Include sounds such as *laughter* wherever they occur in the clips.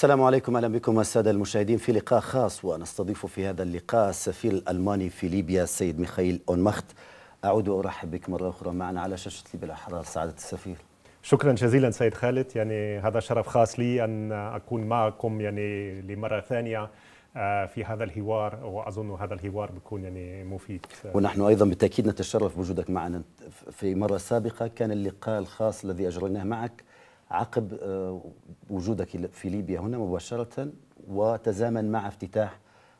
السلام عليكم اهلا بكم الساده المشاهدين في لقاء خاص ونستضيف في هذا اللقاء السفير الالماني في ليبيا السيد ميخائيل اونمخت اعود وارحب بك مره اخرى معنا على شاشه ليبيا الاحرار سعاده السفير شكرا جزيلا سيد خالد يعني هذا شرف خاص لي ان اكون معكم يعني لمره ثانيه آه، في هذا الحوار واظن هذا الحوار بيكون يعني مفيد ونحن ايضا بالتاكيد نتشرف بوجودك معنا في مره سابقه كان اللقاء الخاص الذي اجريناه معك عقب آه، وجودك في ليبيا هنا مباشرة وتزامن مع افتتاح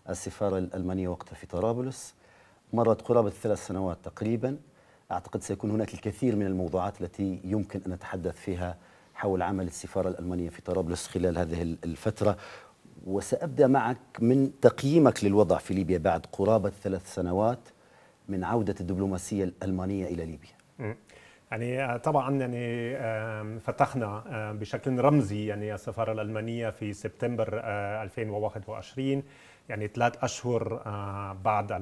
السفارة الألمانية وقتها في طرابلس مرت قرابة ثلاث سنوات تقريبا أعتقد سيكون هناك الكثير من الموضوعات التي يمكن أن نتحدث فيها حول عمل السفارة الألمانية في طرابلس خلال هذه الفترة وسأبدأ معك من تقييمك للوضع في ليبيا بعد قرابة ثلاث سنوات من عودة الدبلوماسية الألمانية إلى ليبيا يعني آه، طبعا يعني فتحنا بشكل رمزي يعني السفاره الالمانيه في سبتمبر 2021 آه، يعني ثلاث اشهر آه، بعد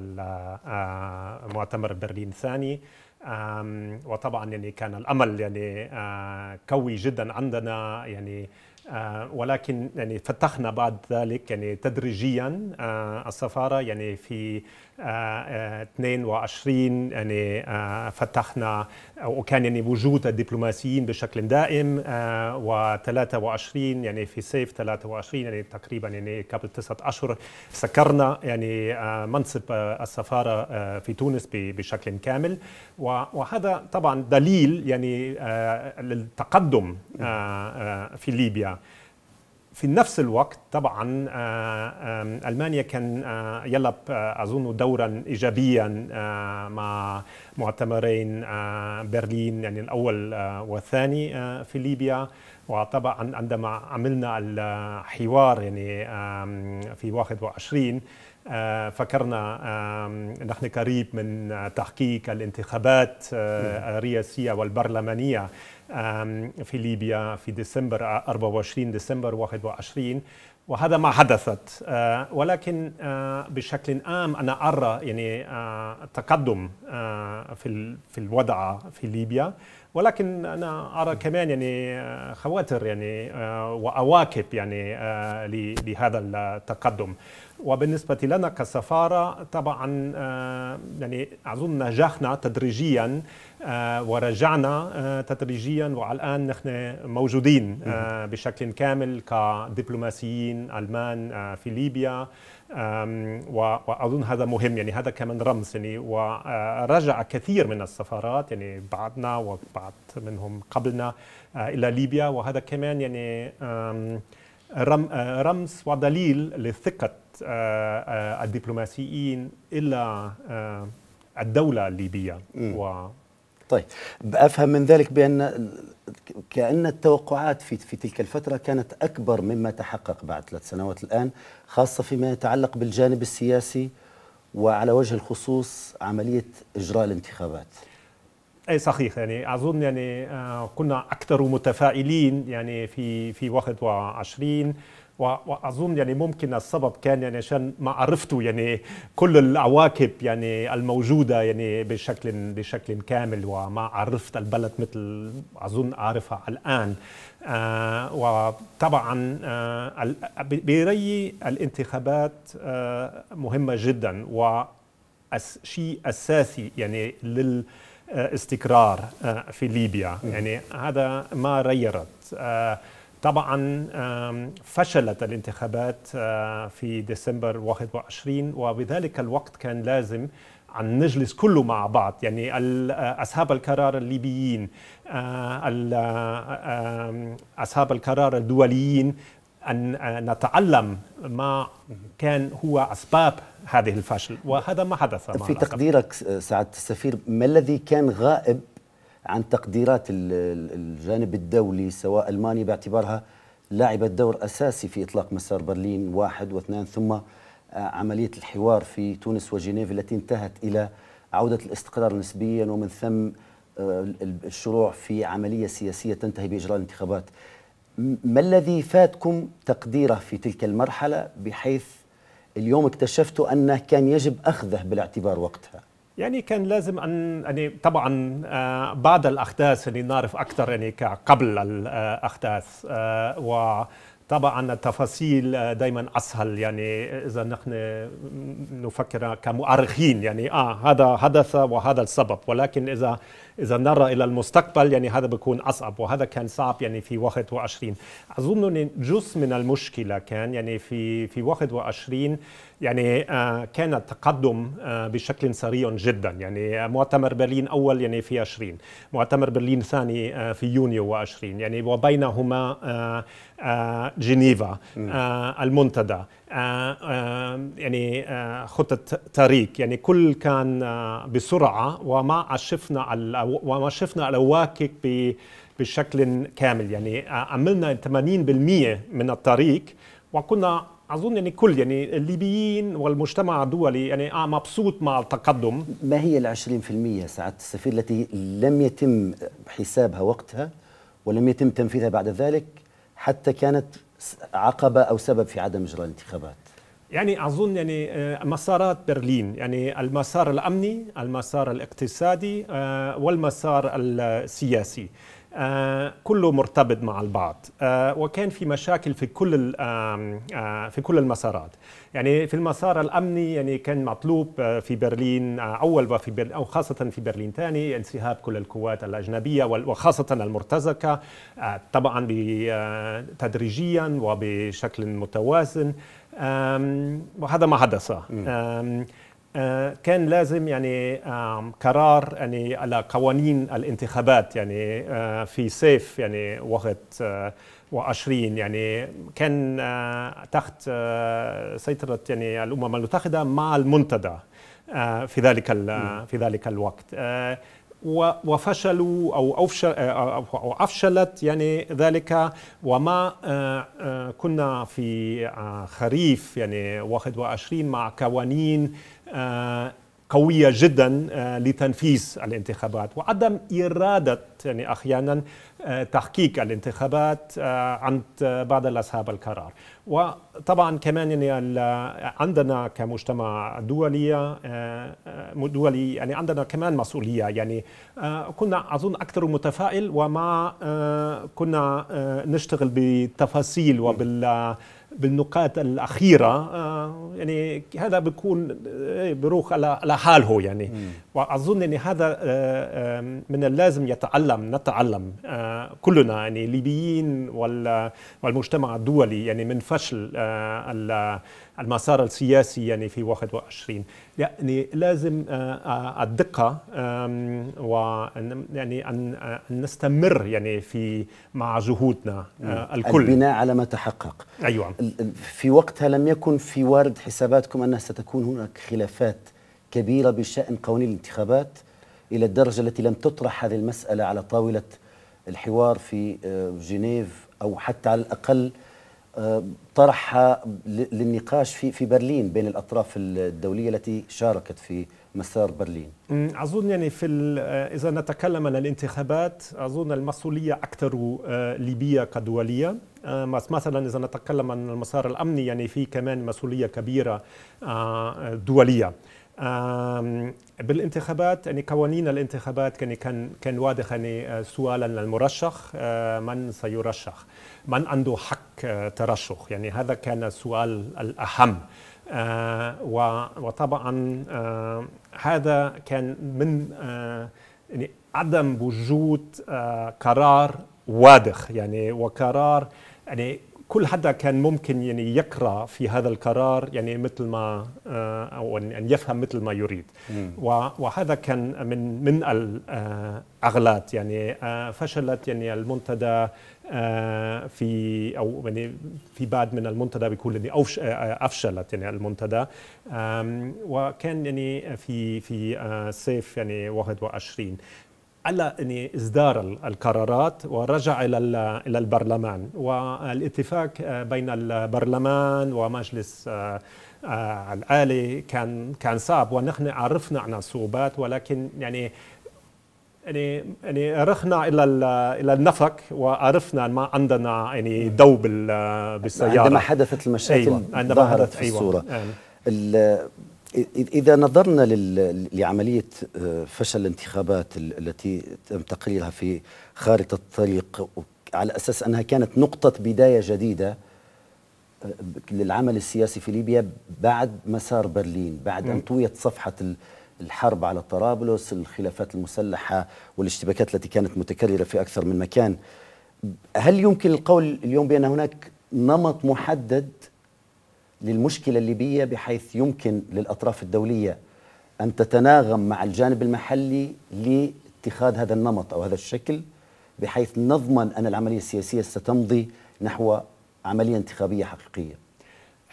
مؤتمر برلين الثاني وطبعا يعني كان الامل يعني قوي جدا عندنا يعني ولكن يعني فتحنا بعد ذلك يعني تدريجيا السفاره يعني في 22 آه، آه، يعني آه، فتحنا وكان يعني وجود الدبلوماسيين بشكل دائم و23 يعني في صيف 23 يعني تقريبا يعني قبل تسعة اشهر سكرنا يعني منصب السفاره في تونس بشكل كامل وهذا طبعا دليل يعني للتقدم في ليبيا في نفس الوقت طبعا آه، المانيا كان آه، يلعب آه، اظن دورا ايجابيا مع مؤتمرين برلين يعني الاول والثاني في ليبيا وطبعا عندما عملنا الحوار يعني في 21 فكرنا نحن قريب من تحقيق الانتخابات الرئاسيه والبرلمانيه في ليبيا في ديسمبر 24 آه، ديسمبر 21 وهذا ما حدثت آه، ولكن آه، بشكل عام انا ارى يعني تقدم في في الوضع في ليبيا ولكن انا ارى كمان يعني خواتر يعني واواكب يعني لهذا التقدم وبالنسبه لنا كسفاره طبعا يعني اظن نجحنا تدريجيا آه، ورجعنا آه، تدريجيا والان نحن موجودين آه، بشكل كامل كدبلوماسيين المان في ليبيا واظن هذا مهم يعني هذا كمان رمز يعني ورجع كثير من السفارات يعني بعضنا وبعض منهم قبلنا الى ليبيا وهذا كمان يعني رمز ودليل لثقه الدبلوماسيين الى الدوله الليبيه م. طيب افهم من ذلك بان كان التوقعات في في تلك الفتره كانت اكبر مما تحقق بعد ثلاث سنوات الان خاصه فيما يتعلق بالجانب السياسي وعلى وجه الخصوص عمليه اجراء الانتخابات. اي صحيح يعني اظن يعني آه، كنا اكثر متفائلين يعني في في 21 واظن يعني ممكن السبب كان يعني عشان ما عرفتوا يعني كل العواقب يعني الموجوده يعني بشكل بشكل كامل وما عرفت البلد مثل اظن اعرفها الان آه وطبعا آه برايي الانتخابات آه مهمه جدا وشيء اساسي يعني لل استقرار آه، في ليبيا يعني هذا ما غيرت آه، طبعا فشلت الانتخابات آه، في ديسمبر 21 وبذلك الوقت كان لازم أن نجلس كله مع بعض يعني آه، أصحاب القرار الليبيين آه، أصحاب القرار الدوليين أن نتعلم ما كان هو أسباب هذه الفشل وهذا ما حدث في تقديرك سعادة السفير ما الذي كان غائب عن تقديرات الجانب الدولي سواء المانيا باعتبارها لعبت دور اساسي في اطلاق مسار برلين واحد واثنان ثم آه، عمليه الحوار في تونس وجنيف التي انتهت الى عوده الاستقرار نسبيا ومن ثم آه، الشروع في عمليه سياسيه تنتهي باجراء الانتخابات. ما الذي فاتكم تقديره في تلك المرحله بحيث اليوم اكتشفتوا انه كان يجب اخذه بالاعتبار وقتها؟ يعني كان لازم ان يعني طبعا آه، بعد الاحداث يعني نعرف اكثر يعني قبل الاحداث آه، و طبعا التفاصيل آه، دائما اسهل يعني اذا نحن نفكر كمؤرخين يعني اه هذا حدث وهذا السبب ولكن اذا اذا نرى الى المستقبل يعني هذا بيكون اصعب وهذا كان صعب يعني في 21 اظن جزء من المشكله كان يعني في في 21 يعني آه، كان التقدم آه، بشكل سريع جدا يعني آه، مؤتمر برلين اول يعني في 20 مؤتمر برلين ثاني في يونيو و20 يعني وبينهما جنيفا المنتدى يعني خطة طريق يعني كل كان بسرعة وما شفنا وما شفنا الواكك بشكل كامل يعني عملنا 80% من الطريق وكنا اظن يعني الكل يعني الليبيين والمجتمع الدولي يعني آه، مبسوط مع التقدم ما هي ال 20% سعاده السفير التي لم يتم حسابها وقتها ولم يتم تنفيذها بعد ذلك حتى كانت عقبه او سبب في عدم اجراء الانتخابات؟ يعني اظن يعني آه، مسارات برلين يعني المسار الامني، المسار الاقتصادي آه، والمسار السياسي. آه، كله مرتبط مع البعض آه، وكان في مشاكل في كل آه، في كل المسارات يعني في المسار الامني يعني كان مطلوب في برلين اول وفي برلين او خاصه في برلين ثاني انسحاب كل القوات الاجنبيه وخاصه المرتزقه طبعا تدريجيا وبشكل متوازن وهذا ما حدث آه، كان لازم يعني قرار يعني على قوانين الانتخابات يعني آه، في صيف يعني وقت آه، وعشرين يعني كان تحت سيطرة يعني الأمم المتحدة مع المنتدى في ذلك في ذلك الوقت وفشلوا او افشل او افشلت يعني ذلك وما كنا في خريف يعني 21 مع قوانين آه، قويه جدا آه، لتنفيذ الانتخابات وعدم اراده يعني احيانا آه، تحقيق الانتخابات عند بعض اصحاب القرار وطبعا كمان يعني عندنا كمجتمع دولي دولي يعني عندنا كمان مسؤوليه يعني كنا اظن اكثر متفائل وما كنا نشتغل بالتفاصيل وبال بالنقاط الاخيره آه، يعني هذا بيكون آه، إيه، بروح على حاله يعني م. واظن ان هذا آه، من اللازم يتعلم نتعلم كلنا يعني الليبيين والمجتمع الدولي يعني من فشل المسار السياسي يعني في 21 يعني لازم آه، آه، الدقة و يعني آه، أن نستمر يعني في مع جهودنا نعم. الكل البناء على ما تحقق أيوة في وقتها لم يكن في وارد حساباتكم أنها ستكون هناك خلافات كبيرة بشأن قوانين الانتخابات إلى الدرجة التي لم تطرح هذه المسألة على طاولة الحوار في جنيف أو حتى على الأقل طرحها للنقاش في في برلين بين الاطراف الدوليه التي شاركت في مسار برلين اظن يعني في آه، اذا نتكلم عن الانتخابات اظن المسؤوليه اكثر آه، ليبيا كدوليه آه، مثلا اذا نتكلم عن المسار الامني يعني في كمان مسؤوليه كبيره دوليه بالانتخابات يعني قوانين الانتخابات يعني كان كان واضح يعني آه، سؤالا للمرشح آه، من سيرشح من عنده حق آه، ترشح يعني هذا كان السؤال الاهم وطبعا هذا كان من يعني عدم وجود قرار واضح يعني وقرار يعني كل حدا كان ممكن يعني يقرا في هذا القرار يعني مثل ما آه، او ان يفهم مثل ما يريد وهذا كان من من الاغلاط آه، يعني آه، فشلت يعني المنتدى في او يعني في بعد من المنتدى بيقول يعني افشلت يعني المنتدى وكان يعني في في صيف يعني 21 على يعني اصدار القرارات ورجع الى الى البرلمان والاتفاق آه، بين البرلمان ومجلس آه، آه، الالي كان كان صعب ونحن عرفنا عن الصعوبات ولكن يعني يعني يعني رحنا الى الى النفق وعرفنا ما عندنا يعني دو بالسياره عندما حدثت المشاكل أيوة. عندما ظهرت في أيوة. الصوره أيوة. إذا نظرنا لعملية آه، فشل الانتخابات التي تم تقريرها في خارطة الطريق على أساس أنها كانت نقطة بداية جديدة آه، للعمل السياسي في ليبيا بعد مسار برلين بعد أن طويت صفحة الحرب على طرابلس الخلافات المسلحة والاشتباكات التي كانت متكررة في أكثر من مكان هل يمكن القول اليوم بأن هناك نمط محدد للمشكلة الليبية بحيث يمكن للأطراف الدولية أن تتناغم مع الجانب المحلي لاتخاذ هذا النمط أو هذا الشكل بحيث نضمن أن العملية السياسية ستمضي نحو عملية انتخابية حقيقية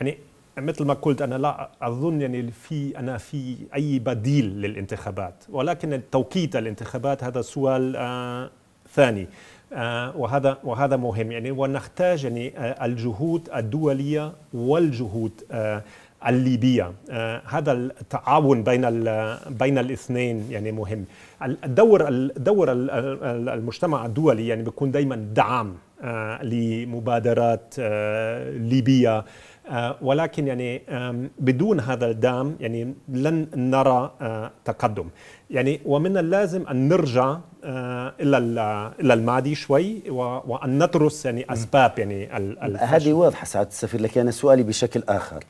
يعني مثل ما قلت انا لا اظن يعني في انا في اي بديل للانتخابات ولكن توقيت الانتخابات هذا سؤال آه ثاني آه، وهذا وهذا مهم يعني ونحتاج يعني آه، الجهود الدوليه والجهود آه، الليبيه هذا التعاون بين بين الاثنين يعني مهم الدور دور المجتمع الدولي يعني بيكون دائما دعم لمبادرات ليبيه آه، ولكن يعني بدون هذا الدعم يعني لن نرى آه، تقدم يعني ومن اللازم ان نرجع آه، الى الى الماضي شوي وان ندرس يعني اسباب يعني هذه واضحه سعاده السفير لكن انا سؤالي بشكل اخر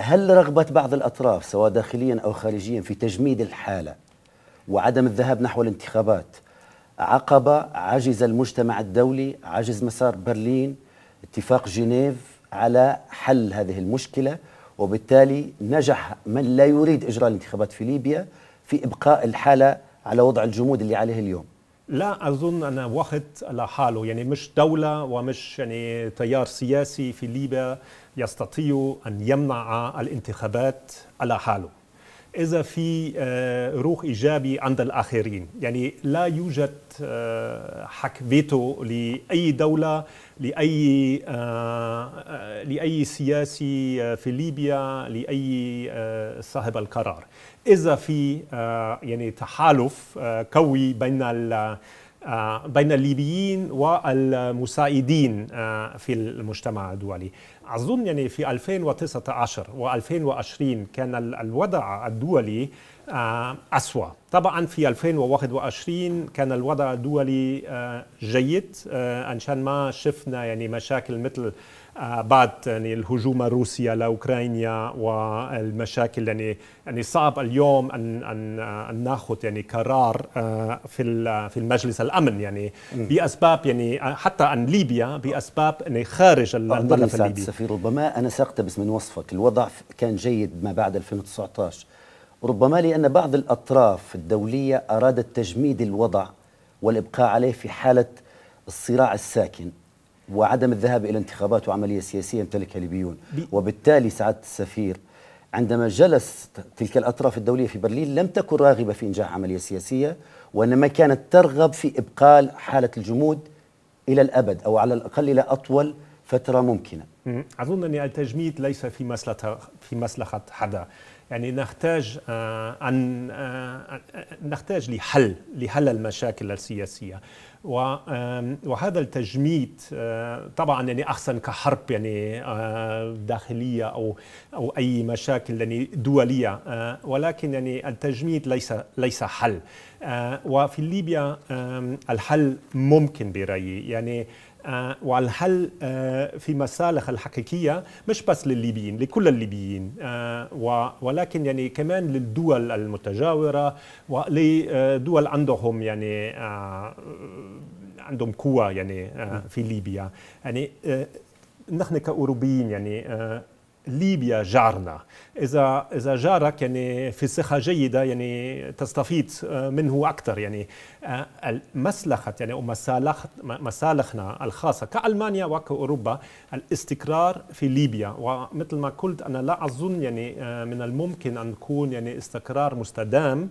هل رغبه بعض الاطراف سواء داخليا او خارجيا في تجميد الحاله وعدم الذهاب نحو الانتخابات عقبه عجز المجتمع الدولي عجز مسار برلين اتفاق جنيف على حل هذه المشكله وبالتالي نجح من لا يريد اجراء الانتخابات في ليبيا في ابقاء الحاله على وضع الجمود اللي عليه اليوم لا اظن ان وقت لحاله يعني مش دوله ومش يعني تيار سياسي في ليبيا يستطيع ان يمنع الانتخابات على حاله اذا في آه، روح ايجابي عند الاخرين يعني لا يوجد آه، حك فيتو لاي دوله لاي آه، لاي سياسي في ليبيا لاي صاحب القرار اذا في يعني تحالف قوي بين بين الليبيين والمساعدين في المجتمع الدولي اظن يعني في 2019 و2020 آه، كان الوضع الدولي أسوأ آه، طبعا في 2021 كان الوضع الدولي جيد آه، عشان ما شفنا يعني مشاكل مثل بعد يعني الهجوم الروسي على اوكرانيا والمشاكل يعني يعني صعب اليوم ان ان ان ناخذ يعني قرار آه، في في المجلس الامن يعني باسباب يعني حتى عن ليبيا باسباب يعني خارج الملف الليبي سفير ربما انا ساقتبس من وصفك الوضع كان جيد ما بعد 2019 ربما لان بعض الاطراف الدوليه ارادت تجميد الوضع والابقاء عليه في حاله الصراع الساكن وعدم الذهاب إلى انتخابات وعملية سياسية يمتلكها ليبيون وبالتالي سعادة السفير عندما جلس تلك الأطراف الدولية في برلين لم تكن راغبة في إنجاح عملية سياسية وإنما كانت ترغب في إبقال حالة الجمود إلى الأبد أو على الأقل إلى أطول فترة ممكنة أظن أن التجميد ليس في مصلحة في مصلحة حدا يعني نحتاج آه، أن آه، آه، نحتاج لحل لحل المشاكل السياسية وهذا التجميد آه، طبعا يعني احسن كحرب يعني آه، داخليه او او اي مشاكل يعني دوليه آه، ولكن يعني التجميد ليس ليس حل وفي ليبيا الحل ممكن برايي يعني آه، وعلى الحل آه، في مصالح الحقيقيه مش بس للليبيين لكل الليبيين آه، ولكن يعني كمان للدول المتجاوره ولدول عندهم يعني عندهم قوه يعني في ليبيا يعني نحن كاوروبيين يعني ليبيا جارنا اذا اذا جارك يعني في صحه جيده يعني تستفيد آه، منه اكثر يعني آه، مسلخه يعني مسالخ مسالخنا الخاصه كالمانيا وكاوروبا الاستقرار في ليبيا ومثل ما قلت انا لا اظن يعني آه، من الممكن ان يكون يعني استقرار مستدام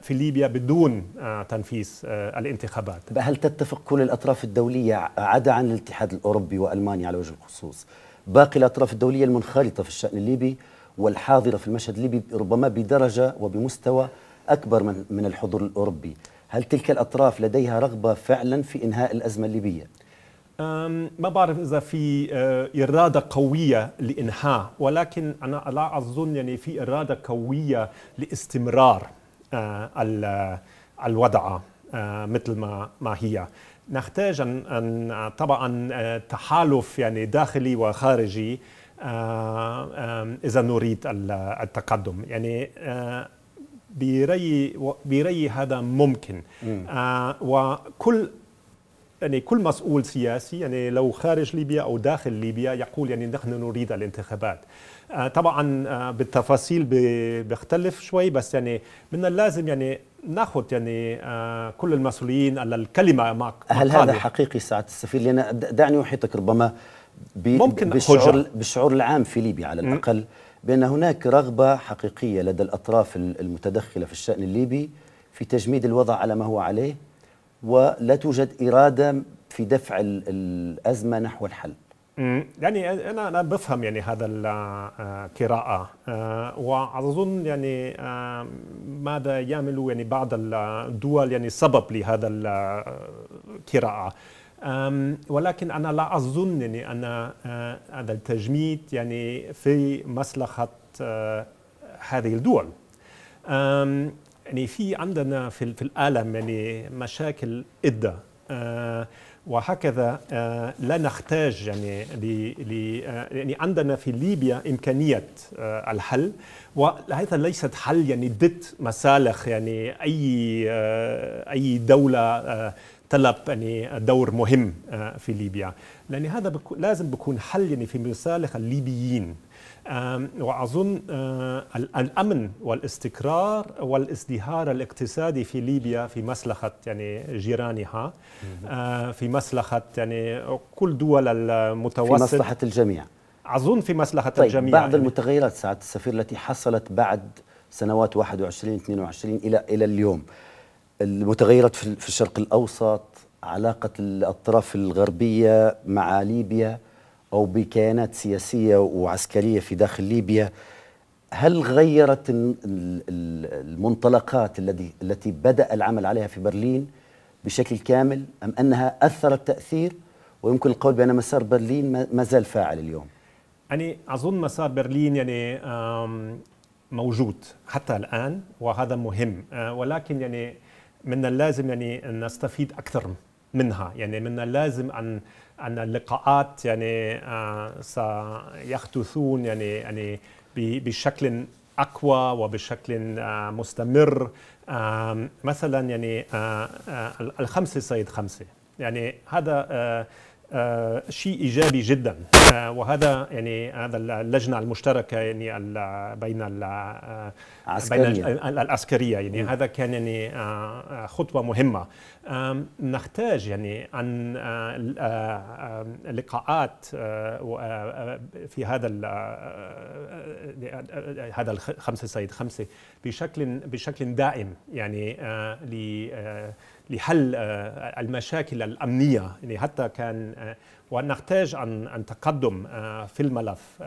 في ليبيا بدون تنفيذ الانتخابات طيب، هل تتفق كل الأطراف الدولية عدا عن الاتحاد الأوروبي وألمانيا على وجه الخصوص باقي الأطراف الدولية المنخرطة في الشأن الليبي والحاضرة في المشهد الليبي ربما بدرجة وبمستوى أكبر من, من الحضور الأوروبي هل تلك الأطراف لديها رغبة فعلا في إنهاء الأزمة الليبية؟ ما بعرف إذا في أه، إرادة قوية لإنهاء ولكن أنا لا أظن يعني في إرادة قوية لاستمرار أه، الوضع أه، مثل ما ما هي نحتاج أن, أن طبعا آه، تحالف يعني داخلي وخارجي آه، آه، إذا نريد التقدم يعني برأيي برأيي هذا ممكن وكل يعني كل مسؤول سياسي يعني لو خارج ليبيا او داخل ليبيا يقول يعني نحن نريد الانتخابات آه، طبعا آه، بالتفاصيل بيختلف شوي بس يعني من اللازم يعني ناخذ يعني آه، كل المسؤولين على الكلمه مع هل هذا حقيقي سعاده السفير لان دعني احيطك ربما ممكن بالشعور, بالشعور العام في ليبيا على الاقل بان هناك رغبه حقيقيه لدى الاطراف المتدخله في الشان الليبي في تجميد الوضع على ما هو عليه ولا توجد اراده في دفع الازمه نحو الحل يعني انا انا بفهم يعني هذا القراءه آه، آه، واظن يعني آه، ماذا يعمل يعني بعض الدول يعني سبب لهذا القراءه ولكن انا لا اظن يعني ان هذا التجميد يعني في مصلحه هذه الدول يعني في عندنا في, في العالم يعني مشاكل عده وهكذا آه، لا نحتاج يعني ل آه، يعني عندنا في ليبيا امكانيه آه، الحل وهذا ليست حل يعني ضد مسالخ يعني اي اي دوله طلب يعني دور مهم في ليبيا لان هذا لازم بيكون حل يعني في مسالخ الليبيين وأظن آه، الأمن والاستقرار والازدهار الاقتصادي في ليبيا في مسلخة يعني جيرانها آه، في مسلخة يعني كل دول المتوسط في مصلحة الجميع أظن في مسلخه طيب الجميع بعض يعني المتغيرات سعادة السفير التي حصلت بعد سنوات 21 22 إلى إلى اليوم المتغيرات في الشرق الأوسط علاقة الأطراف الغربية مع ليبيا أو بكيانات سياسية وعسكرية في داخل ليبيا هل غيرت المنطلقات التي التي بدأ العمل عليها في برلين بشكل كامل أم أنها أثرت تأثير ويمكن القول بأن مسار برلين ما زال فاعل اليوم يعني أظن مسار برلين يعني موجود حتى الآن وهذا مهم آه، ولكن يعني من اللازم يعني نستفيد أكثر منها يعني من اللازم أن أن اللقاءات يعني آه، سيحدثون يعني يعني بشكل اقوى وبشكل آه، مستمر مثلا يعني آه، الخمسه سيد خمسه يعني هذا آه، شيء ايجابي جدا آه، وهذا يعني هذا اللجنه المشتركه يعني بين العسكريه آه، بين العسكريه يعني هذا كان يعني خطوه مهمه نحتاج يعني ان لقاءات في هذا هذا الخمسه سيد خمسه بشكل بشكل دائم يعني لحل آه، المشاكل الأمنية يعني حتى كان آه، ونحتاج ان ان تقدم آه، في الملف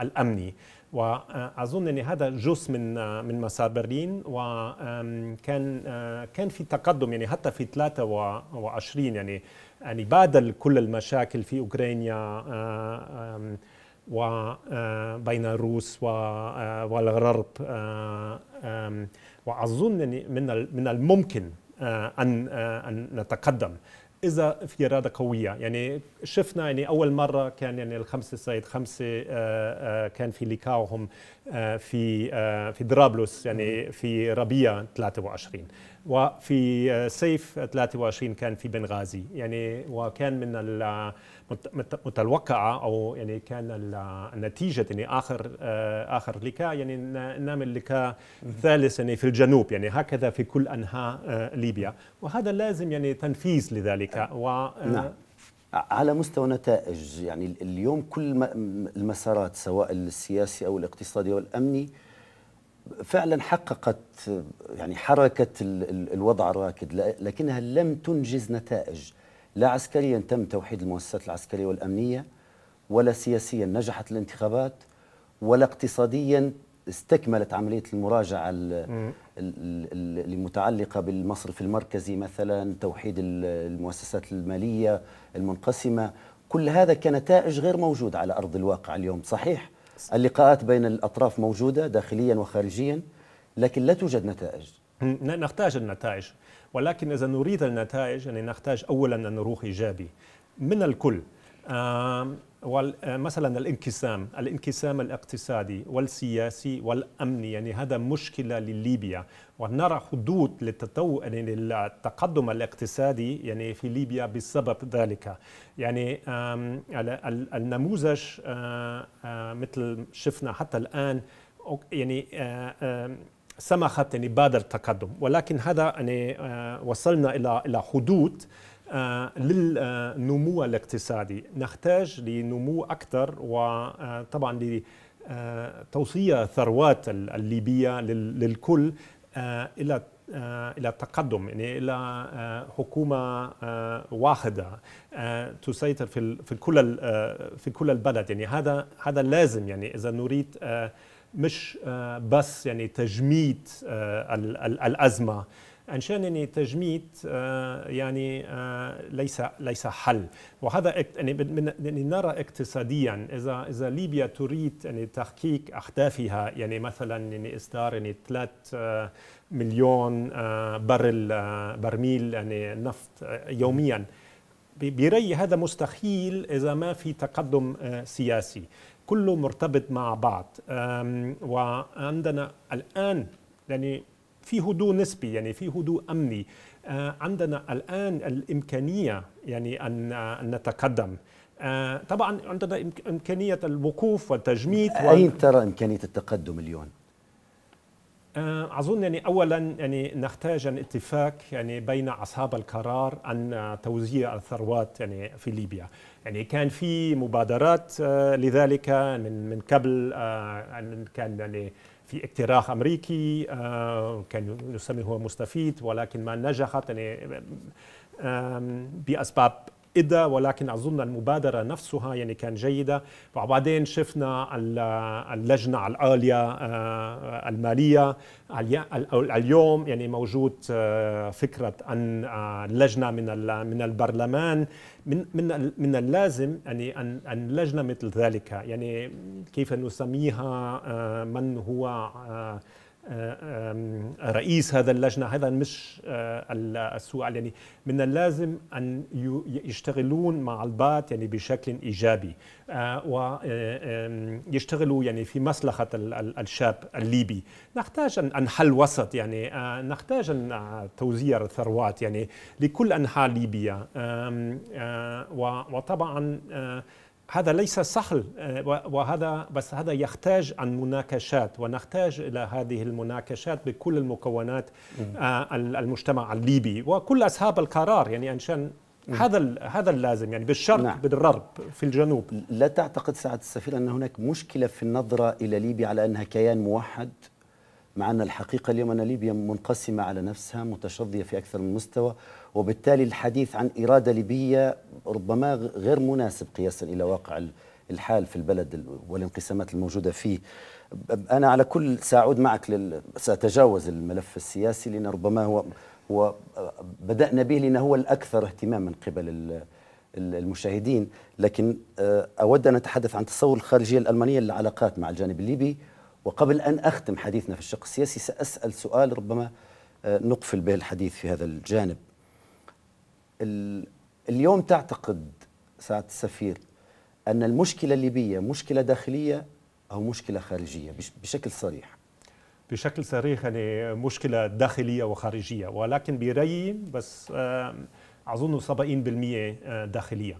الأمني وأظن أن هذا جزء من من مسار برلين وكان كان في تقدم يعني حتى في 23 يعني يعني بعد كل المشاكل في أوكرانيا وبين الروس والغرب واظن من من الممكن آه، ان آه، ان نتقدم اذا في اراده قويه يعني شفنا يعني اول مره كان يعني الخمسه سيد خمسه آه، كان في لقاؤهم في في درابلس يعني في ربيع 23 وفي صيف 23 كان في بنغازي يعني وكان من متوقعه او يعني كان النتيجه يعني اخر آه، اخر لقاء يعني نعمل لقاء ثالث يعني في الجنوب يعني هكذا في كل انحاء آه، ليبيا وهذا لازم يعني تنفيذ لذلك آه. و نعم. على مستوى نتائج يعني اليوم كل المسارات سواء السياسي او الاقتصادي او الامني فعلا حققت يعني حركه الوضع الراكد لكنها لم تنجز نتائج لا عسكريا تم توحيد المؤسسات العسكرية والأمنية ولا سياسيا نجحت الانتخابات ولا اقتصاديا استكملت عملية المراجعة المتعلقة بالمصرف المركزي مثلا توحيد المؤسسات المالية المنقسمة كل هذا كنتائج غير موجودة على أرض الواقع اليوم صحيح اللقاءات بين الأطراف موجودة داخليا وخارجيا لكن لا توجد نتائج نحتاج النتائج ولكن إذا نريد النتائج يعني نحتاج أولا أن نروح إيجابي من الكل آه، مثلا الانقسام الانقسام الاقتصادي والسياسي والامني يعني هذا مشكله لليبيا ونرى حدود للتطو... يعني للتقدم الاقتصادي يعني في ليبيا بسبب ذلك يعني النموذج آه، آه، مثل شفنا حتى الان يعني سمحت يعني بادر التقدم ولكن هذا يعني آه، وصلنا الى الى حدود آه، للنمو الاقتصادي نحتاج لنمو اكثر وطبعا آه، لتوصية الثروات الليبيه للكل الى الى التقدم يعني الى حكومه واحده تسيطر في في كل في كل البلد يعني هذا هذا لازم يعني اذا نريد مش آه، بس يعني تجميد آه، الازمه عشان يعني تجميد آه، يعني ليس ليس حل وهذا يعني, يعني نرى اقتصاديا اذا اذا ليبيا تريد يعني تحقيق اهدافها يعني مثلا يعني اصدار يعني 3 مليون برل برميل يعني نفط يوميا برايي هذا مستحيل اذا ما في تقدم سياسي كله مرتبط مع بعض وعندنا الآن يعني في هدوء نسبي يعني في هدوء أمني آه، عندنا الآن الإمكانية يعني أن آه، نتقدم آه، طبعا عندنا إمكانية الوقوف والتجميد أين ترى إمكانية التقدم اليوم؟ آه، أظن يعني أولا يعني نحتاج أن اتفاق يعني بين أصحاب القرار عن توزيع الثروات يعني في ليبيا يعني كان في مبادرات آه، لذلك من من قبل آه، كان يعني في اقتراح أمريكي كان يسمى هو مستفيد ولكن ما نجحت يعني بأسباب إذا ولكن أظن المبادرة نفسها يعني كان جيدة وبعدين شفنا اللجنة العالية آه، المالية اليوم يعني موجود آه، فكرة أن آه، لجنة من من البرلمان من من من اللازم يعني أن أن لجنة مثل ذلك يعني كيف نسميها من هو آه، رئيس هذا اللجنة هذا مش آه، السؤال يعني من اللازم أن يشتغلون مع البات يعني بشكل إيجابي آه، ويشتغلوا يعني في مصلحة الشاب الليبي نحتاج أن حل وسط يعني نحتاج أن توزيع الثروات يعني لكل أنحاء ليبيا وطبعا هذا ليس سهل آه، وهذا بس هذا يحتاج عن مناقشات ونحتاج الى هذه المناقشات بكل المكونات آه، المجتمع الليبي وكل اصحاب القرار يعني عشان هذا هذا اللازم يعني بالشرق نعم. بالغرب في الجنوب لا تعتقد سعاده السفير ان هناك مشكله في النظره الى ليبيا على انها كيان موحد مع ان الحقيقه اليوم ان ليبيا منقسمه على نفسها متشظيه في اكثر من مستوى وبالتالي الحديث عن إرادة ليبية ربما غير مناسب قياسا إلى واقع الحال في البلد والانقسامات الموجودة فيه أنا على كل سأعود معك لل... سأتجاوز الملف السياسي لأن ربما هو هو بدأنا به لأنه هو الأكثر اهتماما قبل المشاهدين لكن آه، أود أن أتحدث عن تصور الخارجية الألمانية للعلاقات مع الجانب الليبي وقبل أن أختم حديثنا في الشق السياسي سأسأل سؤال ربما آه، نقفل به الحديث في هذا الجانب اليوم تعتقد سعاده السفير ان المشكله الليبيه مشكله داخليه او مشكله خارجيه بشكل صريح بشكل صريح يعني مشكله داخليه وخارجيه ولكن برايي بس اظن 70% آه، داخليه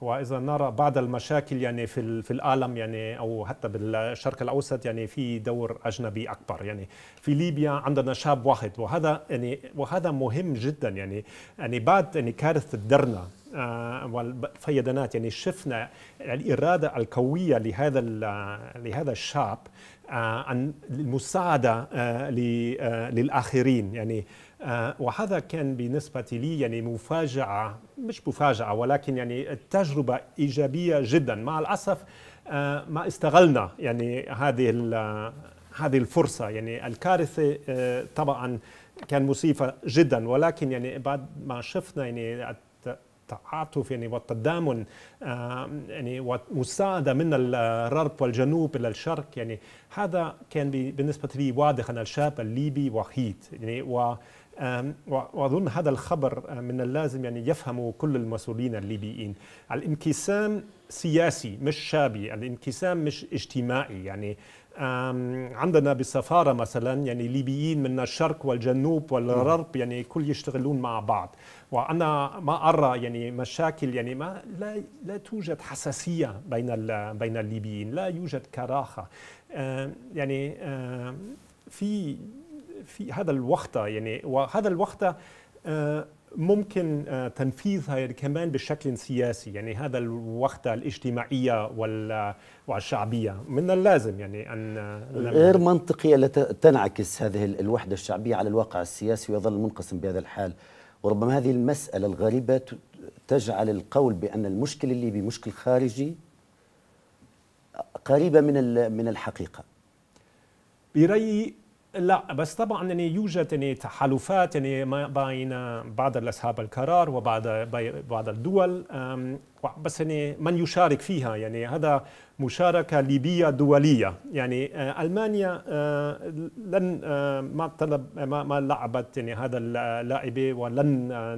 واذا نرى بعض المشاكل يعني في في العالم يعني او حتى بالشرق الاوسط يعني في دور اجنبي اكبر يعني في ليبيا عندنا شاب واحد وهذا يعني وهذا مهم جدا يعني يعني بعد يعني كارثه درنا أه، والفيضانات يعني شفنا الاراده القويه لهذا لهذا الشاب عن أه، المساعده أه، للاخرين يعني آه، وهذا كان بالنسبة لي يعني مفاجأة مش مفاجأة ولكن يعني تجربة إيجابية جدا مع الأسف آه، ما استغلنا يعني هذه آه، هذه الفرصة يعني الكارثة طبعا كان مصيفة جدا ولكن يعني بعد ما شفنا يعني التعاطف يعني والتضامن يعني والمساعده من الغرب والجنوب الى الشرق يعني هذا كان بالنسبه لي واضح ان الشاب الليبي وحيد يعني و واظن هذا الخبر من اللازم يعني يفهمه كل المسؤولين الليبيين الانقسام سياسي مش شعبي الانقسام مش اجتماعي يعني عندنا بالسفاره مثلا يعني ليبيين من الشرق والجنوب والغرب يعني كل يشتغلون مع بعض وانا ما ارى يعني مشاكل يعني ما لا لا توجد حساسيه بين بين الليبيين لا يوجد كراهه يعني في في هذا الوقت يعني وهذا الوقت آه، ممكن آه، تنفيذها كمان بشكل سياسي يعني هذا الوقت الاجتماعية والشعبية من اللازم يعني أن آه، غير منطقي تنعكس هذه الوحدة الشعبية على الواقع السياسي ويظل منقسم بهذا الحال وربما هذه المسألة الغريبة تجعل القول بأن المشكل الليبي مشكل خارجي قريبة من من الحقيقة برأيي لا بس طبعا يعني يوجد يعني تحالفات يعني ما بين بعض اصحاب القرار وبعض بعض الدول بس يعني من يشارك فيها يعني هذا مشاركه ليبيه دوليه يعني آه، المانيا آه، لن آه، ما طلب ما لعبت يعني هذا اللاعب ولن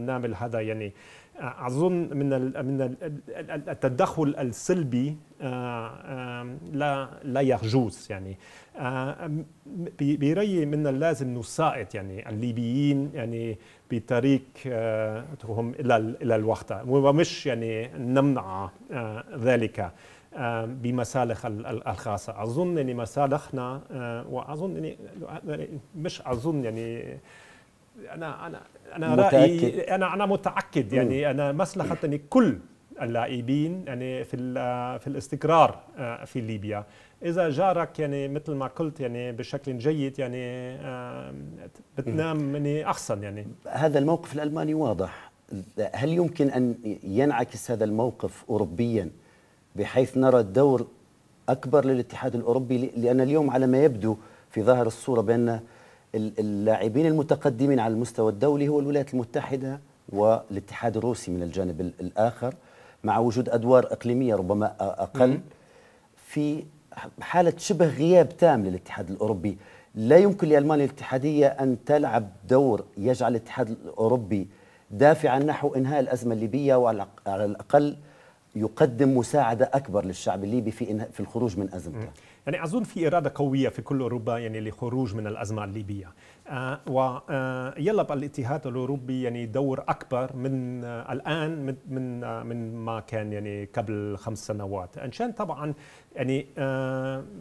نعمل هذا يعني اظن من من التدخل السلبي لا لا يجوز يعني آه، برايي من اللازم نساعد يعني الليبيين يعني بطريقهم آه، الى الى الوقت ومش يعني نمنع آه، ذلك بمسالخ الخاصة أظن أن يعني مصالحنا وأظن أني يعني مش أظن يعني أنا أنا أنا رأيي أنا أنا متأكد يعني أنا مصلحة كل اللاعبين يعني في في الاستقرار في ليبيا اذا جارك يعني مثل ما قلت يعني بشكل جيد يعني بتنام يعني احسن يعني هذا الموقف الالماني واضح هل يمكن ان ينعكس هذا الموقف اوروبيا بحيث نرى الدور اكبر للاتحاد الاوروبي لان اليوم على ما يبدو في ظاهر الصوره بان اللاعبين المتقدمين على المستوى الدولي هو الولايات المتحده والاتحاد الروسي من الجانب الاخر مع وجود ادوار اقليميه ربما اقل في حالة شبه غياب تام للاتحاد الأوروبي لا يمكن لألمانيا الاتحادية أن تلعب دور يجعل الاتحاد الأوروبي دافعا نحو إنهاء الأزمة الليبية وعلى الأقل يقدم مساعدة أكبر للشعب الليبي في في الخروج من أزمته يعني اظن في اراده قويه في كل اوروبا يعني لخروج من الازمه الليبيه آه، ويلا آه، الاتحاد الاوروبي يعني دور اكبر من آه، الان من من, من ما كان يعني قبل خمس سنوات انشان طبعا يعني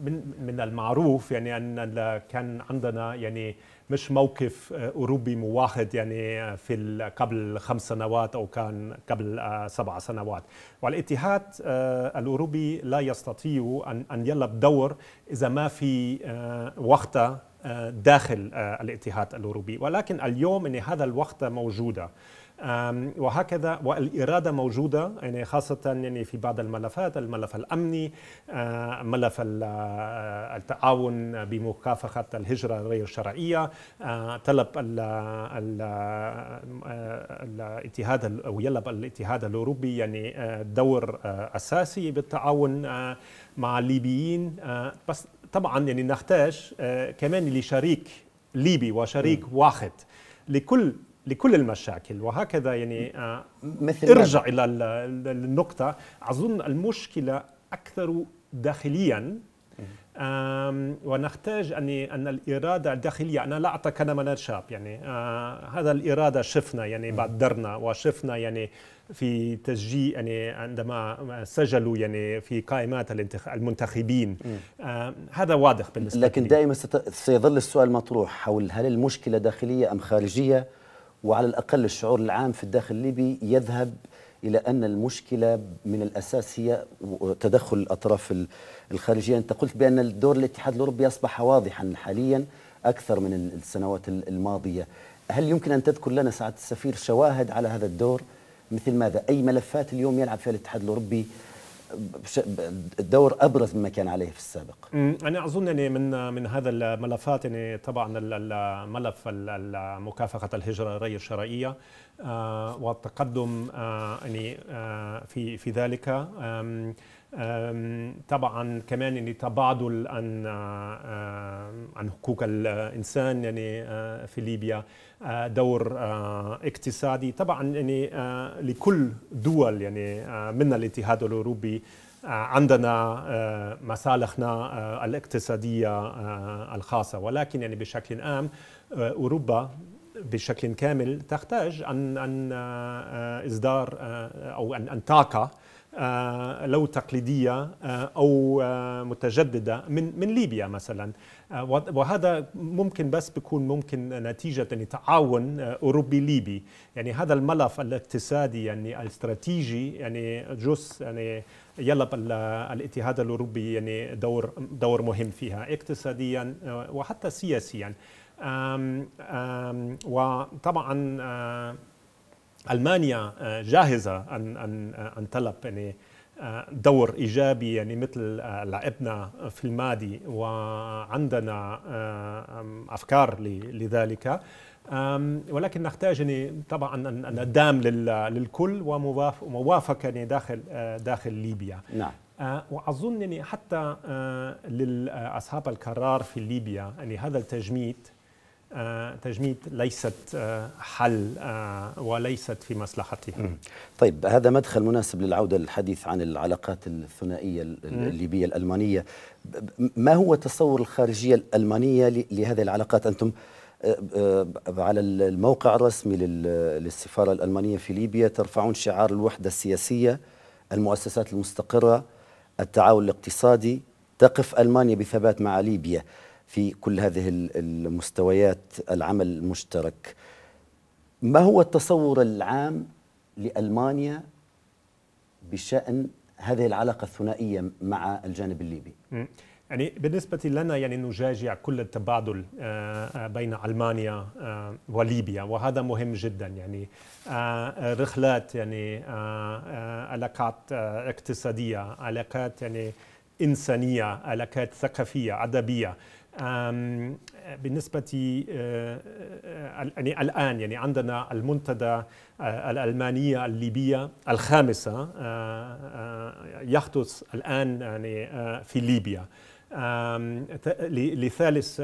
من من المعروف يعني ان كان عندنا يعني مش موقف آه، اوروبي موحد يعني آه، في قبل خمس سنوات او كان قبل آه، سبع سنوات والاتحاد الاوروبي لا يستطيع ان يلعب دور اذا ما في وقته داخل الاتحاد الاوروبي ولكن اليوم ان هذا الوقت موجوده وهكذا والاراده موجوده يعني خاصه يعني في بعض الملفات الملف الامني ملف آه، التعاون بمكافحه الهجره غير الشرعيه آه، طلب آه، الاتحاد او يلب الاتحاد الاوروبي يعني دور اساسي بالتعاون مع الليبيين بس طبعا يعني نحتاج كمان لشريك ليبي وشريك واحد لكل لكل المشاكل وهكذا يعني آه، مثل ارجع الى النقطه اظن المشكله اكثر داخليا ونحتاج ان ان الاراده الداخليه انا لا اتكلم كان شاب يعني آه، هذا الاراده شفنا يعني بعد درنا وشفنا يعني في تسجيل يعني عندما سجلوا يعني في قائمات المنتخبين آه هذا واضح بالنسبه لكن دائما سيظل السؤال مطروح حول هل المشكله داخليه ام خارجيه وعلى الأقل الشعور العام في الداخل الليبي يذهب إلى أن المشكلة من الأساس هي تدخل الأطراف الخارجية أنت قلت بأن دور الاتحاد الأوروبي أصبح واضحا حاليا أكثر من السنوات الماضية هل يمكن أن تذكر لنا سعادة السفير شواهد على هذا الدور مثل ماذا أي ملفات اليوم يلعب فيها الاتحاد الأوروبي الدور ابرز مما كان عليه في السابق انا يعني اظن يعني من من هذا الملفات يعني طبعا الملف مكافحه الهجره غير الشرعيه آه، والتقدم آه، يعني آه، في في ذلك طبعا كمان يعني تبادل عن عن حقوق الانسان يعني في ليبيا آه، دور آه، اقتصادي طبعا يعني آه، لكل دول يعني من الاتحاد الاوروبي عندنا مصالحنا الاقتصاديه الخاصه ولكن يعني بشكل عام اوروبا بشكل كامل تحتاج ان ان اصدار او ان ان طاقه آه، لو تقليديه آه، او آه، متجدده من من ليبيا مثلا وهذا ممكن بس بيكون ممكن نتيجه يعني تعاون اوروبي ليبي يعني هذا الملف الاقتصادي يعني الاستراتيجي يعني جزء يعني يلعب الاتحاد الاوروبي يعني دور دور مهم فيها اقتصاديا وحتى سياسيا أم أم وطبعا المانيا آه، جاهزه ان ان آه، ان تلعب يعني آه، دور ايجابي يعني مثل لعبنا في الماضي وعندنا افكار لذلك ولكن نحتاج يعني، طبعا ان ندام للكل وموافقه يعني، داخل داخل ليبيا نعم واظن يعني حتى لاصحاب القرار في ليبيا يعني هذا التجميد آه، تجميد ليست آه، حل آه، وليست في مصلحتها طيب هذا مدخل مناسب للعودة للحديث عن العلاقات الثنائية الليبية الألمانية ما هو تصور الخارجية الألمانية لهذه العلاقات أنتم على الموقع الرسمي للسفارة الألمانية في ليبيا ترفعون شعار الوحدة السياسية المؤسسات المستقرة التعاون الاقتصادي تقف ألمانيا بثبات مع ليبيا في كل هذه المستويات العمل المشترك ما هو التصور العام لألمانيا بشأن هذه العلاقة الثنائية مع الجانب الليبي؟ يعني بالنسبة لنا يعني نجاجع كل التبادل آه، آه، بين ألمانيا آه، وليبيا وهذا مهم جدا يعني رحلات يعني علاقات اقتصادية علاقات يعني إنسانية علاقات ثقافية أدبية بالنسبة آه، آه، آه، يعني الآن يعني عندنا المنتدى الألمانية الليبية الخامسة يحدث الآن يعني في ليبيا لثالث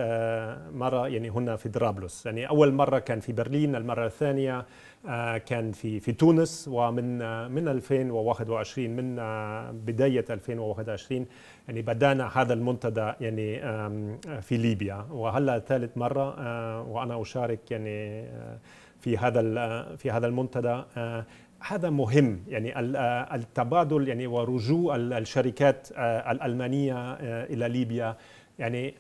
مرة يعني هنا في طرابلس يعني أول مرة كان في برلين المرة الثانية آه، كان في في تونس ومن آه، من 2021 من آه، بدايه 2021 يعني بدانا هذا المنتدى يعني في ليبيا وهلا ثالث مره وانا اشارك يعني في هذا في هذا المنتدى هذا مهم يعني التبادل يعني ورجوع الشركات الالمانيه الى ليبيا يعني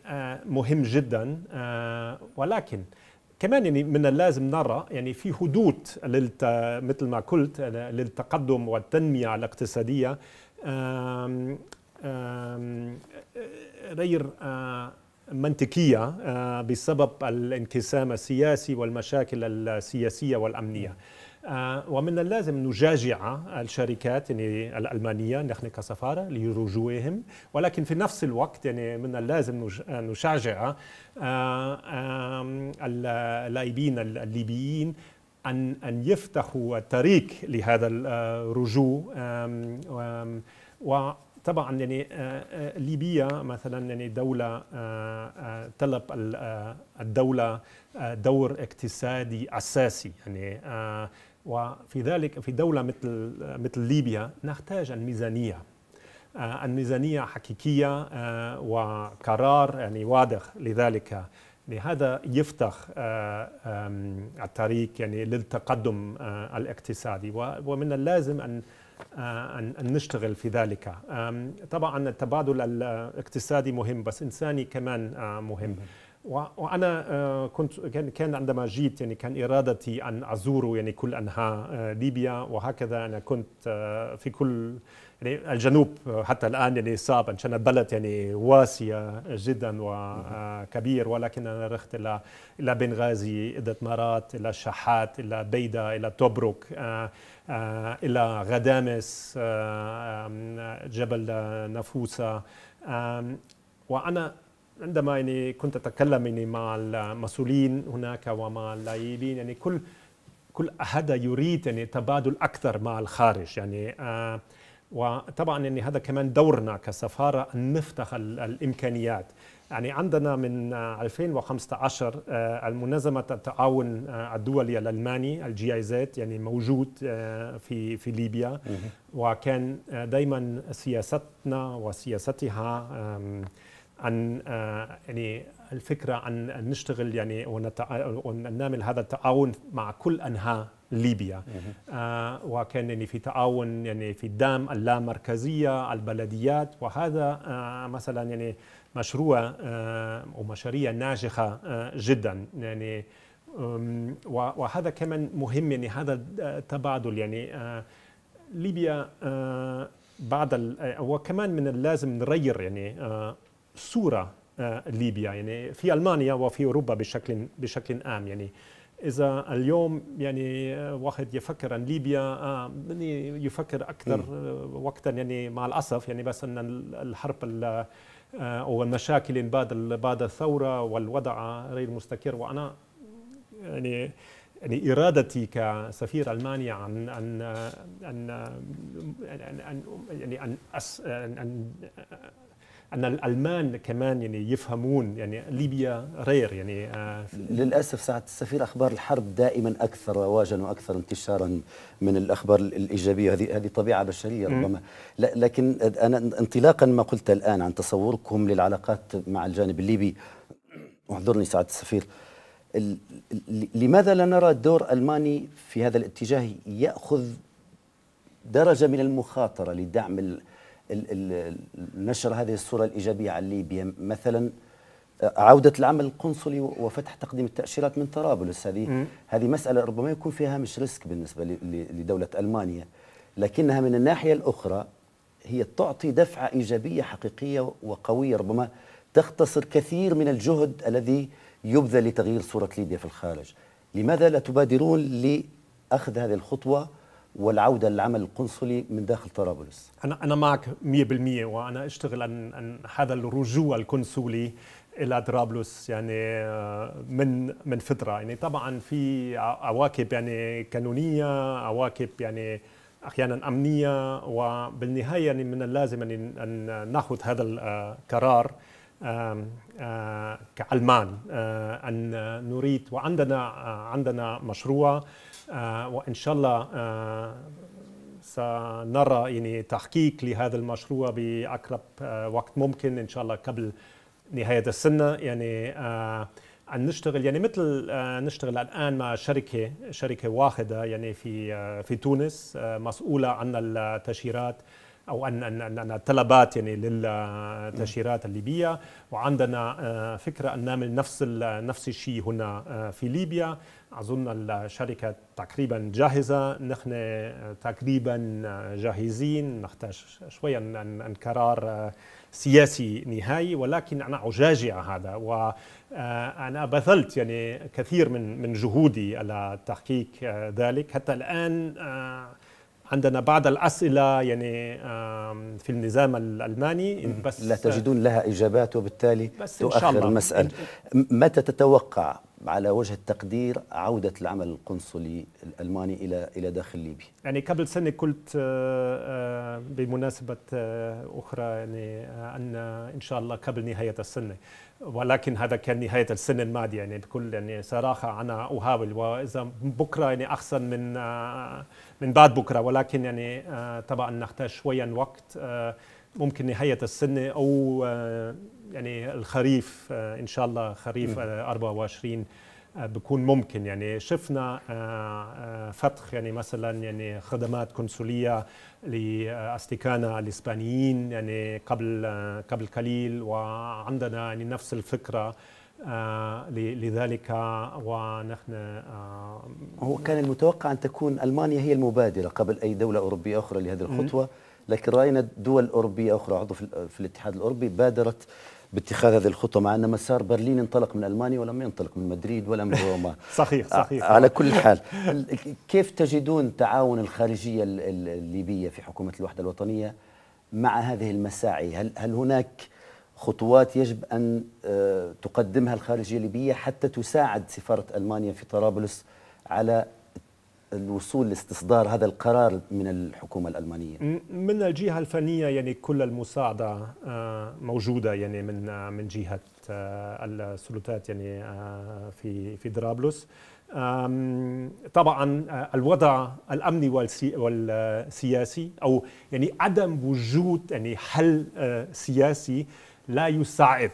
مهم جدا ولكن كمان يعني من اللازم نرى يعني في حدوث للت... مثل ما قلت للتقدم والتنميه الاقتصاديه آم آم غير منطقيه بسبب الانقسام السياسي والمشاكل السياسيه والامنيه آه، ومن اللازم نجاجع الشركات يعني الالمانيه نحن كسفاره لرجوعهم ولكن في نفس الوقت يعني من اللازم نشجع آه، اللاعبين الليبيين ان ان يفتحوا الطريق لهذا الرجوع آه، وطبعا يعني ليبيا مثلا يعني دوله طلب الدوله دور اقتصادي اساسي يعني وفي ذلك في دولة مثل مثل ليبيا نحتاج الميزانية آه، الميزانية حقيقية آه، وقرار يعني واضح لذلك لهذا يفتح آه، الطريق يعني للتقدم الاقتصادي ومن اللازم أن أن نشتغل في ذلك طبعا التبادل الاقتصادي مهم بس إنساني كمان مهم وانا آه، كنت كان عندما جيت يعني كان ارادتي ان ازور يعني كل انحاء آه، ليبيا وهكذا انا كنت آه، في كل يعني الجنوب حتى الان يعني صعب عشان البلد يعني واسعه جدا وكبير ولكن انا رحت الى الى بنغازي عده مرات الى الشحات الى بيدا الى توبروك الى غدامس جبل نافوسه وانا عندما يعني كنت اتكلم يعني مع المسؤولين هناك ومع اللاعبين يعني كل كل احد يريد يعني تبادل اكثر مع الخارج يعني آه، وطبعا يعني هذا كمان دورنا كسفاره ان نفتح الامكانيات يعني عندنا من 2015 آه، آه، المنظمة التعاون الدولي الألماني الجيايزات يعني موجود في في ليبيا وكان دائما سياستنا وسياستها عن آه، يعني الفكره عن ان نشتغل يعني ونعمل هذا التعاون مع كل انحاء ليبيا آه وكان يعني في تعاون يعني في الدام اللامركزيه البلديات وهذا آه مثلا يعني مشروع آه ومشاريع ناجحه آه جدا يعني وهذا كمان مهم يعني هذا التبادل يعني آه ليبيا آه بعد آه، وكمان من اللازم نغير يعني آه، صوره آه، ليبيا يعني في المانيا وفي اوروبا بشكل بشكل عام يعني اذا اليوم يعني آه، واحد يفكر عن ليبيا آه، يعني يفكر اكثر وقتا يعني مع الاسف يعني بس ان الحرب او المشاكل بعد بعد الثوره والوضع غير مستقر وانا يعني يعني ارادتي كسفير المانيا عن عن عن عن يعني ان, عن, يعني ان الالمان كمان يعني يفهمون يعني ليبيا غير يعني آه، للاسف ساعه السفير اخبار الحرب دائما اكثر رواجا واكثر انتشارا من الاخبار الايجابيه هذه هذه طبيعه بشريه ربما لكن انا انطلاقا ما قلت الان عن تصوركم للعلاقات مع الجانب الليبي اعذرني سعاده السفير لماذا لا نرى دور الماني في هذا الاتجاه ياخذ درجه من المخاطره لدعم نشر هذه الصورة الإيجابية عن ليبيا مثلا آه، عودة العمل القنصلي وفتح تقديم التأشيرات من طرابلس هذه هذه مسألة ربما يكون فيها مش ريسك بالنسبة لدولة ألمانيا لكنها من الناحية الأخرى هي تعطي دفعة إيجابية حقيقية وقوية ربما تختصر كثير من الجهد الذي يبذل لتغيير صورة ليبيا في الخارج لماذا لا تبادرون لأخذ هذه الخطوة والعوده للعمل القنصلي من داخل طرابلس. انا انا معك 100% وانا اشتغل عن عن هذا الرجوع القنصلي الى طرابلس يعني آه، من من فتره يعني طبعا في عواقب يعني قانونيه عواقب يعني احيانا امنيه وبالنهايه يعني من اللازم ان ناخذ هذا القرار آه، آه، كعلمان ان نريد وعندنا عندنا مشروع آه، وان شاء الله آه، سنرى يعني تحقيق لهذا المشروع باقرب آه، وقت ممكن ان شاء الله قبل نهايه السنه يعني أن نشتغل يعني مثل نشتغل الآن مع شركة شركة واحدة يعني في في تونس مسؤولة عن التاشيرات أو ان ان الطلبات يعني للتاشيرات الليبية وعندنا فكرة أن نعمل نفس نفس الشيء هنا في ليبيا اظن الشركه تقريبا جاهزه نحن تقريبا جاهزين نحتاج شويه ان قرار سياسي نهائي ولكن انا اجاجع هذا وانا آه، بذلت يعني كثير من من جهودي على تحقيق آه، ذلك حتى الان آه، عندنا بعض الاسئله يعني في النظام الالماني بس لا تجدون لها اجابات وبالتالي بس تؤخر المساله متى تتوقع على وجه التقدير عودة العمل القنصلي الألماني إلى إلى داخل ليبيا يعني قبل سنة قلت آه، آه، بمناسبة آه، أخرى يعني أن إن شاء الله قبل نهاية السنة ولكن هذا كان نهاية السنة الماضية يعني بكل يعني صراحة أنا أهاول وإذا بكرة يعني أحسن من من بعد بكرة ولكن يعني طبعا نحتاج شوية وقت ممكن نهايه السنه او آه، يعني الخريف آه، ان شاء الله خريف 24 آه، بكون ممكن يعني شفنا فتح يعني مثلا يعني خدمات قنصليه لاصدقائنا الاسبانيين يعني قبل قبل قليل وعندنا يعني نفس الفكره لذلك ونحن هو كان المتوقع ان تكون المانيا هي المبادره قبل اي دوله اوروبيه اخرى لهذه الخطوه لكن راينا دول اوروبيه اخرى عضو في الاتحاد الاوروبي بادرت باتخاذ هذه الخطوه مع ان مسار برلين انطلق من المانيا ولم ينطلق من مدريد ولا من روما *laughs* صحيح آه، صحيح على كل حال كيف تجدون تعاون الخارجيه الليبيه في حكومه الوحده الوطنيه مع هذه المساعي هل هل هناك خطوات يجب ان آه، تقدمها الخارجيه الليبيه حتى تساعد سفاره المانيا في طرابلس على الوصول لاستصدار هذا القرار من الحكومة الألمانية؟ من الجهة الفنية يعني كل المساعدة آه، موجودة يعني من آه، من جهة آه، السلطات يعني في في طرابلس طبعا الوضع الامني والسياسي او يعني عدم وجود يعني حل سياسي لا يساعد